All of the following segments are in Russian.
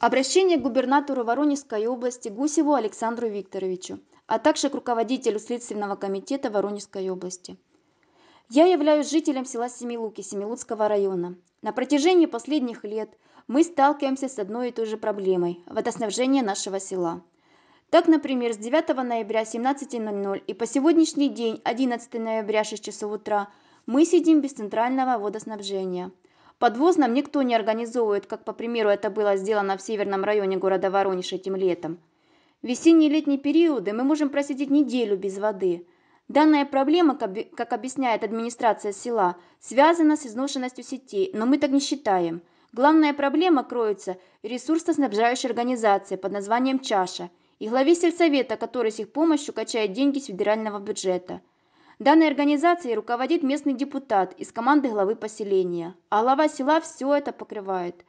обращение к губернатору воронежской области гусеву александру викторовичу а также к руководителю следственного комитета воронежской области я являюсь жителем села семилуки семилуцкого района на протяжении последних лет мы сталкиваемся с одной и той же проблемой – водоснабжение нашего села. Так, например, с 9 ноября 17.00 и по сегодняшний день 11 ноября 6 часов утра мы сидим без центрального водоснабжения – Подвоз нам никто не организовывает, как, по примеру, это было сделано в северном районе города Воронеж этим летом. В весенние и летние периоды мы можем просидеть неделю без воды. Данная проблема, как объясняет администрация села, связана с изношенностью сетей, но мы так не считаем. Главная проблема кроется в ресурсоснабжающей организации под названием «Чаша» и главе сельсовета, который с их помощью качает деньги с федерального бюджета – Данной организацией руководит местный депутат из команды главы поселения, а глава села все это покрывает.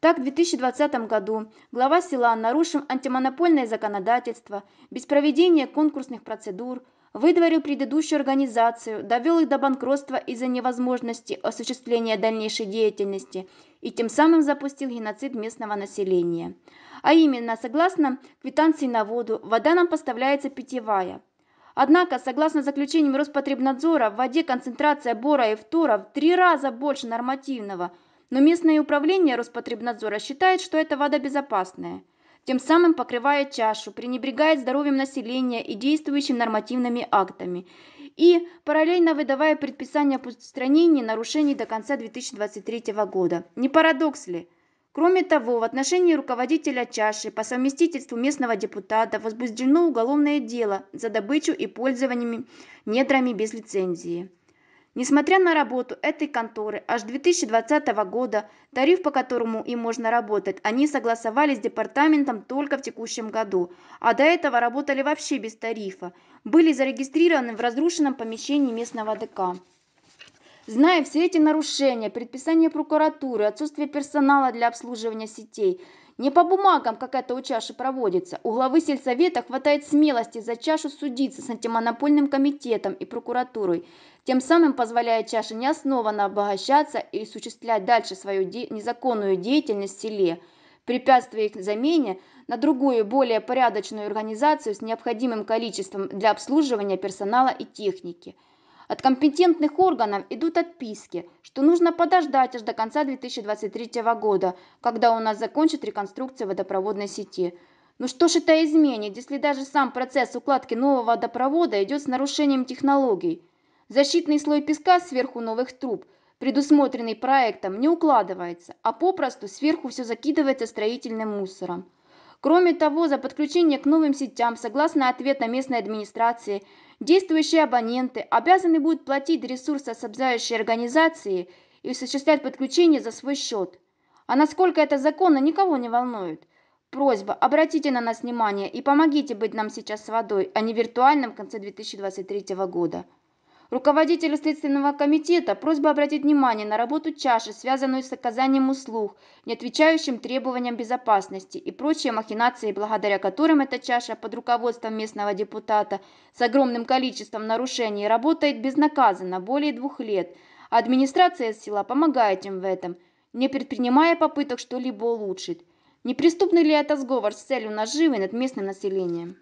Так, в 2020 году глава села, нарушив антимонопольное законодательство, без проведения конкурсных процедур, выдворил предыдущую организацию, довел их до банкротства из-за невозможности осуществления дальнейшей деятельности и тем самым запустил геноцид местного населения. А именно, согласно квитанции на воду, вода нам поставляется питьевая – Однако, согласно заключениям Роспотребнадзора, в воде концентрация бора и фтора в три раза больше нормативного, но местное управление Роспотребнадзора считает, что эта вода безопасная, тем самым покрывая чашу, пренебрегает здоровьем населения и действующими нормативными актами, и параллельно выдавая предписание об устранении нарушений до конца 2023 года. Не парадокс ли? Кроме того, в отношении руководителя чаши по совместительству местного депутата возбуждено уголовное дело за добычу и пользование недрами без лицензии. Несмотря на работу этой конторы аж 2020 года, тариф, по которому им можно работать, они согласовали с департаментом только в текущем году, а до этого работали вообще без тарифа, были зарегистрированы в разрушенном помещении местного ДК. Зная все эти нарушения, предписания прокуратуры, отсутствие персонала для обслуживания сетей, не по бумагам какая-то у чаши проводится. У главы сельсовета хватает смелости за чашу судиться с антимонопольным комитетом и прокуратурой, тем самым позволяя чаше неоснованно обогащаться и осуществлять дальше свою де незаконную деятельность в селе, препятствуя их замене на другую, более порядочную организацию с необходимым количеством для обслуживания персонала и техники – от компетентных органов идут отписки, что нужно подождать аж до конца 2023 года, когда у нас закончат реконструкцию водопроводной сети. Ну что ж это изменит, если даже сам процесс укладки нового водопровода идет с нарушением технологий? Защитный слой песка сверху новых труб, предусмотренный проектом, не укладывается, а попросту сверху все закидывается строительным мусором. Кроме того, за подключение к новым сетям, согласно ответа местной администрации, Действующие абоненты обязаны будут платить ресурсоснабжающей организации и осуществлять подключение за свой счет. А насколько это законно, никого не волнует. Просьба, обратите на нас внимание и помогите быть нам сейчас с водой, а не в виртуальном конце 2023 года. Руководителю Следственного комитета просьба обратить внимание на работу чаши, связанную с оказанием услуг, не отвечающим требованиям безопасности и прочие махинации, благодаря которым эта чаша под руководством местного депутата с огромным количеством нарушений работает безнаказанно более двух лет. администрация села помогает им в этом, не предпринимая попыток что-либо улучшить. Не преступный ли это сговор с целью наживы над местным населением?